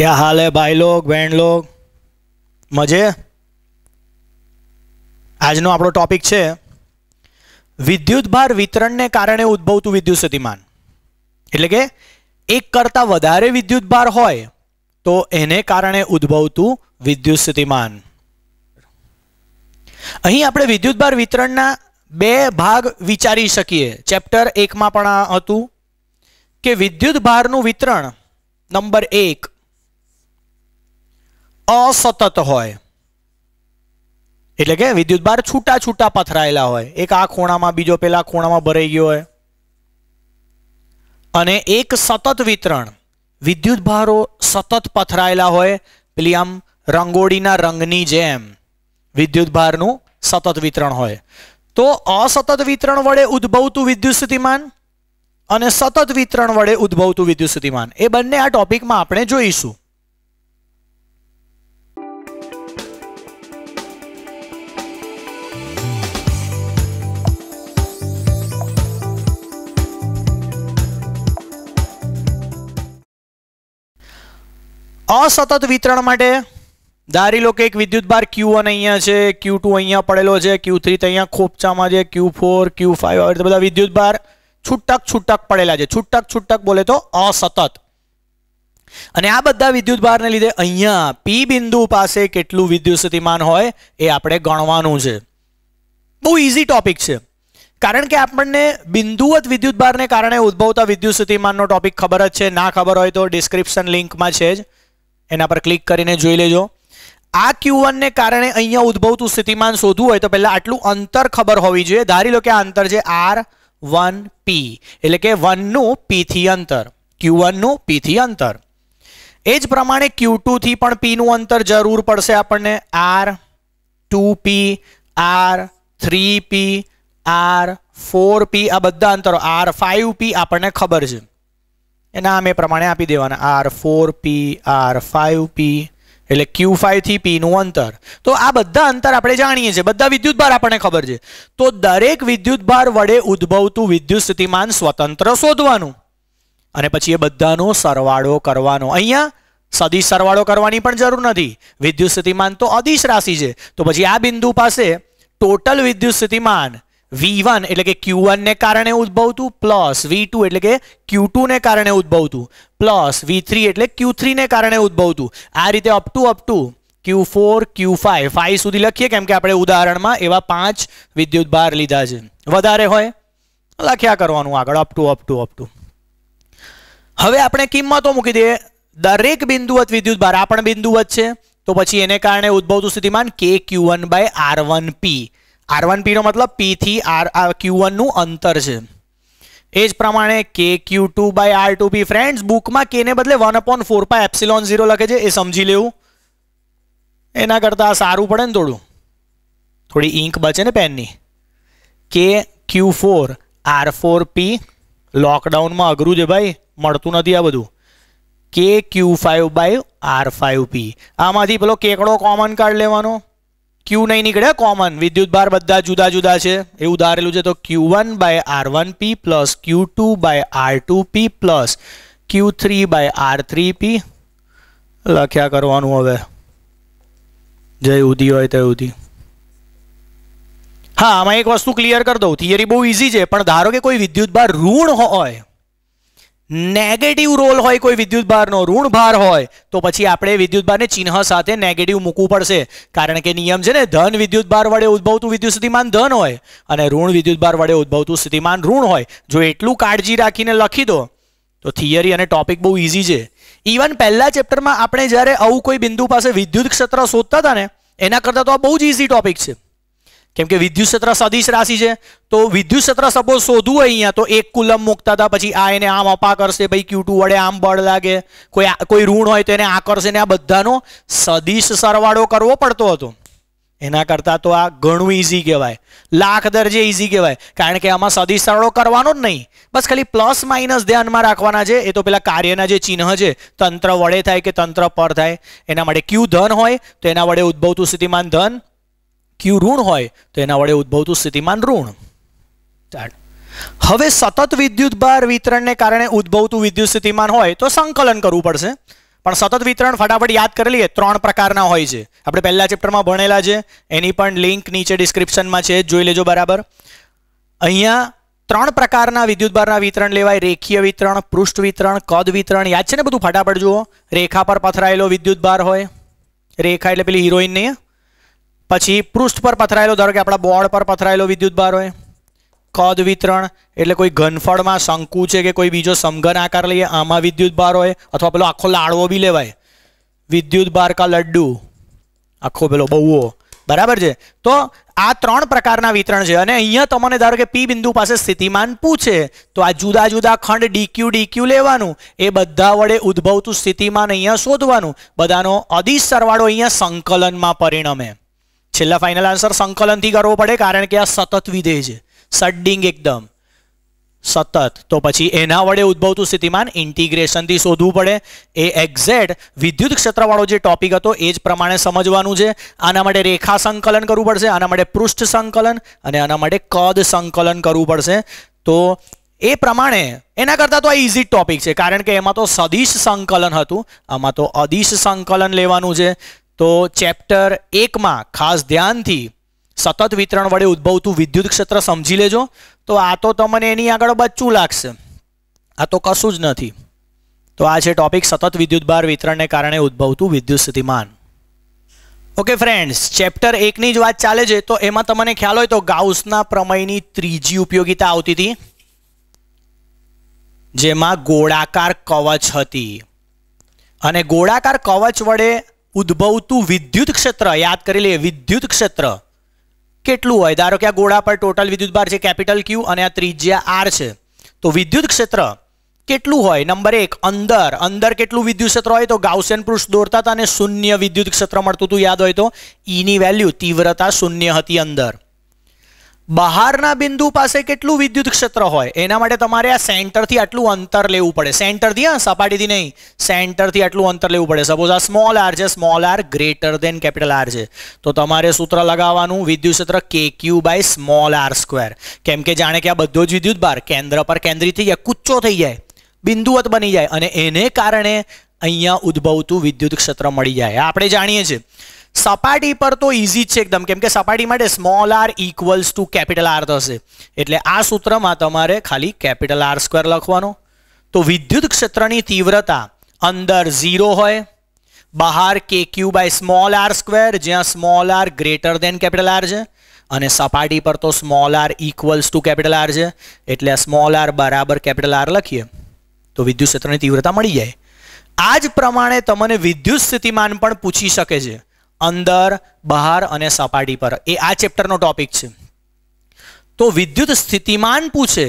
ક્યાં हाल है भाई लोग બહેન લોગ મજે આજનો આપણો ટોપિક છે વિદ્યુત ભાર વિતરણને કારણે ઉદ્ભવતું વિદ્યુત સ્થિતિમાન એટલે કે એક કરતાં વધારે વિદ્યુત ભાર હોય તો એને કારણે ઉદ્ભવતું વિદ્યુત સ્થિતિમાન અહીં આપણે વિદ્યુત ભાર વિતરણના બે ભાગ વિચારી શકીએ ચેપ્ટર એકમાં પણ હતું કે વિદ્યુત ભારનું વિતરણ નંબર એક અસતત હોય એટલે કે વિદ્યુતભાર છૂટા છૂટા પથરાયેલા હોય એક આ ખૂણામાં બીજો પેલા ખૂણામાં ભરાઈ ગયો હોય અને એક સતત વિતરણ વિદ્યુતભારો સતત પથરાયેલા હોય પેલી આમ રંગોળીના રંગની જેમ વિદ્યુતભારનું સતત વિતરણ હોય તો અસતત વિતરણ વડે ઉદ્ભવતું વિદ્યુત સ્થિતિમાન અને સતત વિતરણ વડે ઉદ્ભવતું વિદ્યુત એ બંને આ ટોપિકમાં આપણે જોઈશું અસતત વિતરણ માટે ધારી લો કે એક વિદ્યુત બાર ક્યુ વન અહીંયા છે ક્યુ ટુ અહીંયા પડેલો છે ક્યુ થ્રી તો અહીંયા ખોપચામાં છે ક્યુ ફોર ક્યુ ફાઈવ આવી રીતે બધા વિદ્યુત બાર છૂટક છૂટક પડેલા છે છૂટક છૂટક બોલે તો અસતત અને આ બધા વિદ્યુત બારને લીધે અહીંયા પી બિંદુ પાસે કેટલું વિદ્યુત સ્થિતિમાન હોય એ આપણે ગણવાનું છે બહુ ઇઝી ટોપિક છે કારણ કે આપણને બિંદુવત વિદ્યુત ભારને કારણે ઉદ્ભવતા વિદ્યુત સ્થિતિમાનનો ટોપિક ખબર જ છે ના ખબર હોય તો ડિસ્ક્રિપ્શન લિંકમાં છે જ એના પર ક્લિક કરીને જોઈ લેજો આ ક્યુ ને કારણે અહીંયા ઉદભવતું સ્થિતિમાન શોધવું હોય તો પહેલાં આટલું અંતર ખબર હોવી જોઈએ ધારી લો કે આ અંતર છે આર વન પી એટલે કે વનનું પીથી અંતર ક્યુ વનનું પીથી અંતર એ જ પ્રમાણે ક્યુ ટુથી પણ પીનું અંતર જરૂર પડશે આપણને R two P R three P R four P આ બધા અંતરો આર ફાઇવ પી આપણને ખબર છે એના આમ એ પ્રમાણે આપી દેવાના R four P R five P એટલે ક્યુ ફાઇવથી પીનું અંતર તો આ બધા અંતર આપણે જાણીએ છીએ બધા વિદ્યુતભાર આપણને ખબર છે તો દરેક વિદ્યુતભાર વડે ઉદ્ભવતું વિદ્યુત સ્થિતિમાન સ્વતંત્ર શોધવાનું અને પછી એ બધાનો સરવાળો કરવાનો અહીંયા સદિશ સરવાળો કરવાની પણ જરૂર નથી વિદ્યુત સ્થિતિમાન તો અદિશ રાશિ છે તો પછી આ બિંદુ પાસે ટોટલ વિદ્યુત સ્થિતિમાન વી વન એટલે કે ક્યુ વનને કારણે ઉદ્ભવતું પ્લસ વી ટુ એટલે કે ક્યુ ટુને કારણે ઉદ્ભવતું પ્લસ વી થ્રી એટલે ક્યુ થ્રીને કારણે ઉદ્ભવતું આ રીતે up to up to Q four Q five five સુધી લખીએ કેમ કે આપણે ઉદાહરણમાં એવા પાંચ વિદ્યુત ભાર લીધા છે વધારે હોય લખ્યા કરવાનું આગળ up to up to up to હવે આપણે કિંમતો મૂકી દઈએ દરેક બિંદુવત વિદ્યુત વિદ્યુતભાર આ પણ બિંદુવત છે તો પછી એને કારણે ઉદ્ભવતું સ્થિતિમાન કે Q one by R one P r1p નો મતલબ p થી r q1 નો અંતર છે એ જ પ્રમાણે kq2 / r2p ફ્રેન્ડ્સ બુક માં k ને બદલે 1 / 4 पाई एप्सिलॉन 0 લખે છે એ સમજી લેવું એના કરતા સારું પડે ને થોડું થોડી ઇંક બચે ને પેન ની kq4 r4p લોકડાઉન માં અઘру છે ભાઈ મડતું નથી આ બધું kq5 / r5p આમાંથી ભલો k કો કોમન કાઢ લેવાનો ક્યુ નહીં નીકળ્યા કોમન વિદ્યુત વિદ્યુતભાર બધા જુદા જુદા છે એવું ધારેલું છે તો Q one by R one P plus Q two by R two P plus Q three by R three P લખ્યા કરવાનું હવે જય ઉધી હોય તો ઉધી હા આમાં એક વસ્તુ ક્લિયર કરી દઉં થિયરી બહુ ઇઝી છે પણ ધારો કે કોઈ વિદ્યુત વિદ્યુતભાર ઋણ હોય નેગેટિવ રોલ હોય કોઈ વિદ્યુત ભારનો ઋણ ભાર હોય તો પછી આપણે વિદ્યુતભારને ચિહ્ન સાથે નેગેટિવ મૂકવું પડશે કારણ કે નિયમ છે ને ધન વિદ્યુત ભાર વડે ઉદ્ભવતું વિદ્યુત સ્થિતિમાન ધન હોય અને ઋણ વિદ્યુત ભાર વડે ઉદ્ભવતું સ્થિતિમાન ઋણ હોય જો એટલું કાળજી રાખીને લખી દો તો થિયરી અને ટોપિક બહુ ઇઝી છે ઇવન પહેલા ચેપ્ટરમાં આપણે જ્યારે આવું કોઈ બિંદુ પાસે વિદ્યુત ક્ષેત્ર શોધતા હતા ને એના કરતાં તો આ બહુ જ ઇઝી ટોપિક છે કેમ કે વિદ્યુત ક્ષેત્ર સદિશ રાશિ છે તો વિદ્યુત ક્ષેત્ર સપોઝ શોધવું હોય અહીંયા તો એક કુલમ મૂકતા હતા પછી આ એને આમ અપા કરશે ભાઈ ક્યુટુ વડે આમ બળ લાગે કોઈ કોઈ ઋણ હોય તો એને આ ને આ બધાનો સદિશ સરવાળો કરવો પડતો હતો એના કરતાં તો આ ઘણું ઇઝી કહેવાય લાખ દરજે ઇઝી કહેવાય કારણ કે આમાં સદિશ સરવાળો કરવાનો જ નહીં બસ ખાલી પ્લસ માઇનસ ધ્યાનમાં રાખવાના છે એ તો પેલા કાર્યના જે ચિહ્ન છે તંત્ર વડે થાય કે તંત્ર પર થાય એના માટે ક્યુ ધન હોય તો એના વડે ઉદ્ભવતું સ્થિતિમાન ધન ક્યુ ઋણ હોય તો એના વડે ઉદ્ભવતું સ્થિતિમાન ઋણ હવે સતત વિદ્યુત ભાર વિતરણને કારણે ઉદ્ભવતું વિદ્યુત સ્થિતિમાન હોય તો સંકલન કરવું પડશે પણ સતત વિતરણ ફટાફટ યાદ કરી લઈએ ત્રણ પ્રકારના હોય છે આપણે પહેલા ચેપ્ટરમાં ભણેલા છે એની પણ લિંક નીચે ડિસ્ક્રિપ્શનમાં છે જોઈ લેજો બરાબર અહીંયા ત્રણ પ્રકારના વિદ્યુતભારના વિતરણ લેવાય રેખીય વિતરણ પૃષ્ઠ વિતરણ કદ વિતરણ યાદ છે ને બધું ફટાફટ જુઓ રેખા પર પથરાયેલો વિદ્યુતભાર હોય રેખા એટલે પેલી હિરોઈન નહીં પછી પૃષ્ઠ પર પથરાયેલો ધારો કે આપણા બોર્ડ પર પથરાયેલો ભાર હોય કદ વિતરણ એટલે કોઈ ઘનફળમાં શંકુ છે કે કોઈ બીજો સમઘન આકાર લઈએ આમાં વિદ્યુત ભાર હોય અથવા પેલો આખો લાડવો બી લેવાય વિદ્યુત ભાર કા લડ્ડુ આખો પેલો બહુઓ બરાબર છે તો આ ત્રણ પ્રકારના વિતરણ છે અને અહીંયા તમને ધારો કે પી બિંદુ પાસે સ્થિતિમાન પૂછે તો આ જુદા જુદા ખંડ ડીક્યુ ડીક્યુ લેવાનું એ બધા વડે ઉદ્ભવતું સ્થિતિમાન અહીંયા શોધવાનું બધાનો અદિશ સરવાળો અહીંયા સંકલનમાં પરિણમે છેલ્લા ફાઇનલ આન્સર સંકલનથી કરવો પડે કારણ કે આ સતત વિધેય છે સડ્ડિંગ એકદમ સતત તો પછી એના વડે ઉદ્ભવતું સ્થિતિમાન ઇન્ટિગ્રેશનથી શોધવું પડે એ એક્ઝેક્ટ વિદ્યુત ક્ષેત્રવાળો જે ટોપિક હતો એ જ પ્રમાણે સમજવાનું છે આના માટે રેખા સંકલન કરવું પડશે આના માટે પૃષ્ઠ સંકલન અને આના માટે કદ સંકલન કરવું પડશે તો એ પ્રમાણે એના કરતાં તો આ ઇઝી ટોપિક છે કારણ કે એમાં તો સદિશ સંકલન હતું આમાં તો અદિશ સંકલન લેવાનું છે તો ચેપ્ટર એકમાં ખાસ ધ્યાનથી સતત વિતરણ વડે ઉદ્ભવતું વિદ્યુત ક્ષેત્ર સમજી લેજો તો આ તો તમને એની આગળ બચ્ચું લાગશે આ તો કશું જ નથી તો આ છે ટોપિક સતત વિદ્યુતભાર વિતરણને કારણે ઉદ્ભવતું વિદ્યુત સ્થિતિમાન ઓકે ફ્રેન્ડ્સ ચેપ્ટર એકની જ વાત ચાલે છે તો એમાં તમને ખ્યાલ હોય તો ગાઉસના પ્રમેયની ત્રીજી ઉપયોગીતા આવતી હતી જેમાં ગોળાકાર કવચ હતી અને ગોળાકાર કવચ વડે ઉદ્ભવતું વિદ્યુત ક્ષેત્ર યાદ કરી લઈએ વિદ્યુત ક્ષેત્ર કેટલું હોય ધારો કે આ ગોળા પર ટોટલ વિદ્યુત બાર છે કેપિટલ ક્યુ અને આ ત્રિજ્યા આર છે તો વિદ્યુત ક્ષેત્ર કેટલું હોય નંબર એક અંદર અંદર કેટલું વિદ્યુત ક્ષેત્ર હોય તો ગાઉસેન પુરુષ દોરતા હતા અને શૂન્ય વિદ્યુત ક્ષેત્ર મળતું હતું યાદ હોય તો ઈની e વેલ્યુ તીવ્રતા શૂન્ય હતી અંદર બહારના બિંદુ પાસે કેટલું વિદ્યુત ક્ષેત્ર હોય એના માટે તમારે આ સેન્ટરથી આટલું અંતર લેવું પડે સેન્ટરથી હા સપાટીથી નહીં સેન્ટરથી આટલું અંતર લેવું પડે સપોઝ આ સ્મોલ આર છે small R greater than capital R છે તો તમારે સૂત્ર લગાવવાનું વિદ્યુત ક્ષેત્ર કે Q by small R square કેમ કે જાણે કે આ બધો જ વિદ્યુત ભાર કેન્દ્ર પર કેન્દ્રિત થઈ જાય કૂચો થઈ જાય બિંદુવત બની જાય અને એને કારણે અહીંયા ઉદ્ભવતું વિદ્યુત ક્ષેત્ર મળી જાય આપણે જાણીએ છીએ સપાટી પર તો ઇઝી જ છે એકદમ કેમ કે સપાટી માટે small R equals to capital R થશે એટલે આ સૂત્રમાં તમારે ખાલી કેપિટલ આર સ્ક્વેર લખવાનો તો વિદ્યુત ક્ષેત્રની તીવ્રતા અંદર ઝીરો હોય બહાર કે Q by small R square જ્યાં small R greater than capital R છે અને સપાટી પર તો small R equals to capital R છે એટલે સ્મોલ આર બરાબર કેપિટલ આર લખીએ તો વિદ્યુત ક્ષેત્રની તીવ્રતા મળી જાય આ જ પ્રમાણે તમને વિદ્યુત સ્થિતિમાન પણ પૂછી શકે છે અંદર બહાર અને સપાટી પર એ આ ચેપ્ટરનો ટોપિક છે તો વિદ્યુત સ્થિતિમાન પૂછે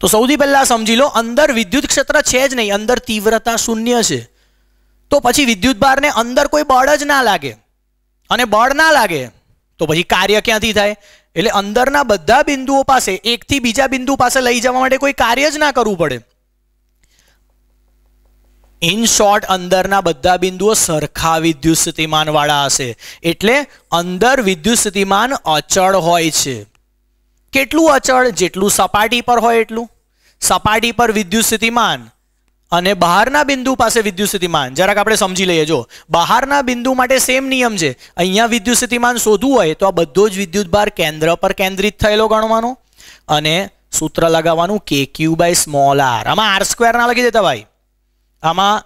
તો સૌથી પહેલાં સમજી લો અંદર વિદ્યુત ક્ષેત્ર છે જ નહીં અંદર તીવ્રતા શૂન્ય છે તો પછી વિદ્યુત ભારને અંદર કોઈ બળ જ ના લાગે અને બળ ના લાગે તો પછી કાર્ય ક્યાંથી થાય એટલે અંદરના બધા બિંદુઓ પાસે એકથી બીજા બિંદુ પાસે લઈ જવા માટે કોઈ કાર્ય જ ના કરવું પડે ઇન શોર્ટ અંદરના બધા બિંદુઓ સરખા વિદ્યુત સ્થિતિમાનવાળા હશે એટલે અંદર વિદ્યુત સ્થિતિમાન અચળ હોય છે કેટલું અચળ જેટલું સપાટી પર હોય એટલું સપાટી પર વિદ્યુત સ્થિતિમાન અને બહારના બિંદુ પાસે વિદ્યુત સ્થિતિમાન જરાક આપણે સમજી લઈએ જો બહારના બિંદુ માટે સેમ નિયમ છે અહીંયા વિદ્યુત સ્થિતિમાન શોધવું હોય તો આ બધો જ વિદ્યુત વિદ્યુતભાર કેન્દ્ર પર કેન્દ્રિત થયેલો ગણવાનો અને સૂત્ર લગાવવાનું કે ક્યુ બાય સ્મોલ આર આમાં આર સ્ક્વેર ના લખી દેતા ભાઈ આમાં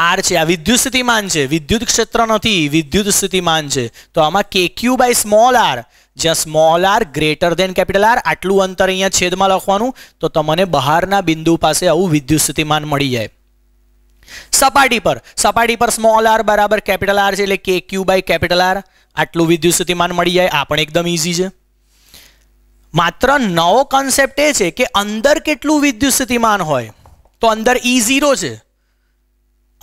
આર છે આ વિદ્યુત સ્થિતિમાન છે વિદ્યુત ક્ષેત્ર નથી વિદ્યુત સ્થિતિમાન છે તો આમાં કે ક્યુ બાય સ્મોલ આર જ્યાં small R greater than capital R આટલું અંતર અહીંયા છેદમાં લખવાનું તો તમને બહારના બિંદુ પાસે આવું વિદ્યુત સ્થિતિમાન મળી જાય સપાટી પર સપાટી પર સ્મોલ આર બરાબર કેપિટલ આર છે એટલે કે ક્યુ બાય કેપિટલ આર આટલું વિદ્યુત સ્થિતિમાન મળી જાય આ પણ એકદમ ઇઝી છે માત્ર નવો કન્સેપ્ટ એ છે કે અંદર કેટલું વિદ્યુત સ્થિતિમાન હોય તો અંદર ઈ e ઝીરો છે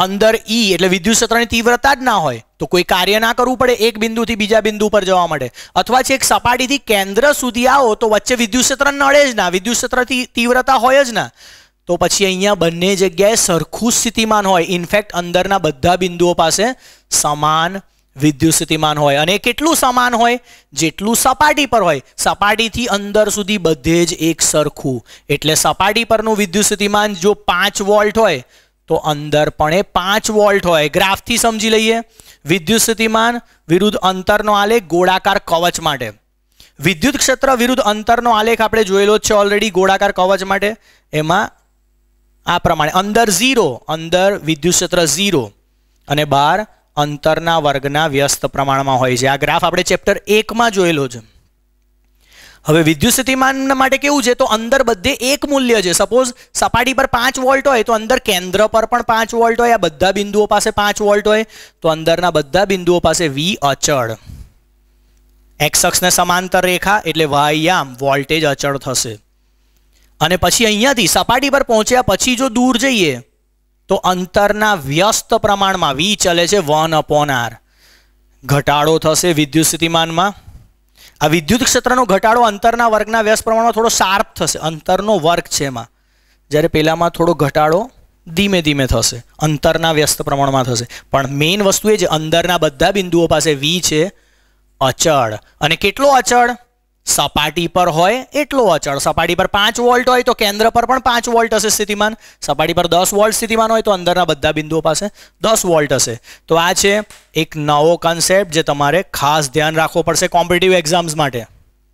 અંદર ઈ e, એટલે વિદ્યુત ક્ષેત્રની તીવ્રતા જ ના હોય તો કોઈ કાર્ય ના કરવું પડે એક બિંદુથી બીજા બિંદુ પર જવા માટે અથવા છે એક સપાટીથી કેન્દ્ર સુધી આવો તો વચ્ચે વિદ્યુત ક્ષેત્ર નડે જ ના વિદ્યુત ક્ષેત્રથી તીવ્રતા હોય જ ના તો પછી અહીંયા બંને જગ્યાએ સરખું સ્થિતિમાન હોય ઇનફેક્ટ અંદરના બધા બિંદુઓ પાસે સમાન વિદ્યુત સ્થિતિમાન હોય અને કેટલું સમાન હોય જેટલું સપાટી પર હોય સપાટીથી અંદર સુધી બધે જ એક સરખું એટલે સપાટી પરનું વિદ્યુત સ્થિતિમાન જો પાંચ વોલ્ટ હોય તો અંદર પણ એ પાંચ વોલ્ટ હોય ગ્રાફથી સમજી લઈએ વિદ્યુત સ્થિતિમાન વિરુદ્ધ અંતરનો આલેખ ગોળાકાર કવચ માટે વિદ્યુત ક્ષેત્ર વિરુદ્ધ અંતરનો આલેખ આપણે જોયેલો છે ઓલરેડી ગોળાકાર કવચ માટે એમાં આ પ્રમાણે અંદર ઝીરો અંદર વિદ્યુત ક્ષેત્ર ઝીરો અને બહાર અંતરના વર્ગના વ્યસ્ત પ્રમાણમાં હોય છે આ ગ્રાફ આપણે ચેપ્ટર એકમાં જોયેલો છે હવે વિદ્યુત સ્થિતિમાન માટે કેવું છે તો અંદર બધે એક મૂલ્ય છે સપોઝ સપાટી પર પાંચ વોલ્ટ હોય તો અંદર કેન્દ્ર પર પણ પાંચ વોલ્ટ હોય આ બધા બિંદુઓ પાસે પાંચ વોલ્ટ હોય તો અંદરના બધા બિંદુઓ પાસે વી અચળ એક્સક્સને સમાંતર રેખા એટલે વાયામ વોલ્ટેજ અચળ થશે અને પછી અહીંયાથી સપાટી પર પહોંચ્યા પછી જો દૂર જઈએ તો અંતરના વ્યસ્ત પ્રમાણમાં વી ચલે છે વન અપોન આર ઘટાડો થશે વિદ્યુત સ્થિતિમાનમાં આ વિદ્યુત ક્ષેત્રનો ઘટાડો અંતરના વર્ગના વ્યાસ પ્રમાણમાં થોડો શાર્પ થશે અંતરનો વર્ગ છે એમાં જ્યારે પહેલાંમાં થોડો ઘટાડો ધીમે ધીમે થશે અંતરના વ્યસ્ત પ્રમાણમાં થશે પણ મેઇન વસ્તુ એ જે અંદરના બધા બિંદુઓ પાસે વી છે અચળ અને કેટલો અચળ સપાટી પર હોય એટલો અચળ સપાટી પર પાંચ વોલ્ટ હોય તો કેન્દ્ર પર પણ પાંચ વોલ્ટ હશે સ્થિતિમાન સપાટી પર દસ વોલ્ટ સ્થિતિમાન હોય તો અંદરના બધા બિંદુઓ પાસે દસ વોલ્ટ હશે તો આ છે એક નવો કન્સેપ્ટ જે તમારે ખાસ ધ્યાન રાખવો પડશે કોમ્પિટિટિવ એક્ઝામ્સ માટે